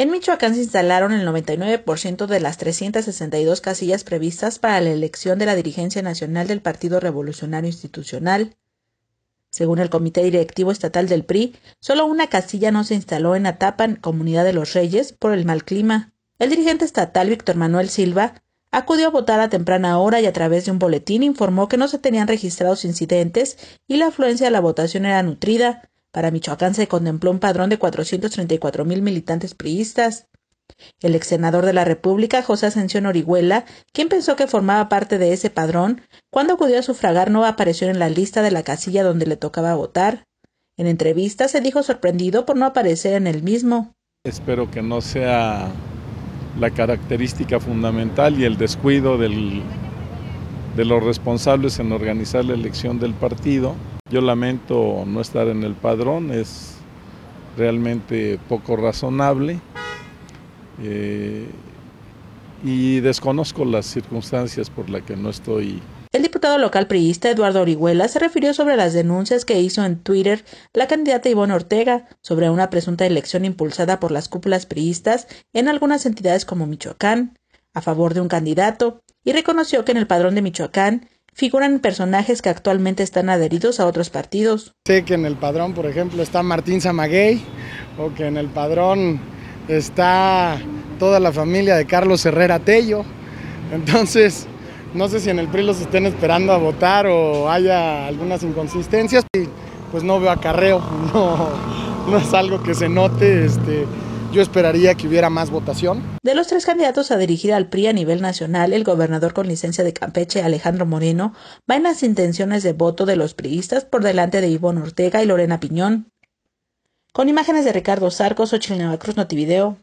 En Michoacán se instalaron el 99% de las 362 casillas previstas para la elección de la dirigencia nacional del Partido Revolucionario Institucional. Según el Comité Directivo Estatal del PRI, solo una casilla no se instaló en Atapan, Comunidad de los Reyes, por el mal clima. El dirigente estatal Víctor Manuel Silva acudió a votar a temprana hora y a través de un boletín informó que no se tenían registrados incidentes y la afluencia a la votación era nutrida, para Michoacán se contempló un padrón de 434 mil militantes priistas. El ex senador de la República, José Ascensión Orihuela, quien pensó que formaba parte de ese padrón, cuando acudió a sufragar no apareció en la lista de la casilla donde le tocaba votar. En entrevista se dijo sorprendido por no aparecer en el mismo. Espero que no sea la característica fundamental y el descuido de los responsables en organizar la elección del partido yo lamento no estar en el padrón, es realmente poco razonable eh, y desconozco las circunstancias por las que no estoy el diputado local priista Eduardo Orihuela se refirió sobre las denuncias que hizo en Twitter la candidata Ivonne Ortega sobre una presunta elección impulsada por las cúpulas priistas en algunas entidades como Michoacán a favor de un candidato y reconoció que en el padrón de Michoacán figuran personajes que actualmente están adheridos a otros partidos. Sé que en el padrón, por ejemplo, está Martín Zamaguey, o que en el padrón está toda la familia de Carlos Herrera Tello. Entonces, no sé si en el PRI los estén esperando a votar o haya algunas inconsistencias. pues no veo acarreo, no, no es algo que se note. Este, yo esperaría que hubiera más votación. De los tres candidatos a dirigir al PRI a nivel nacional, el gobernador con licencia de Campeche, Alejandro Moreno, va en las intenciones de voto de los priistas por delante de Ivonne Ortega y Lorena Piñón. Con imágenes de Ricardo Sarcos, o Cruz Notivideo.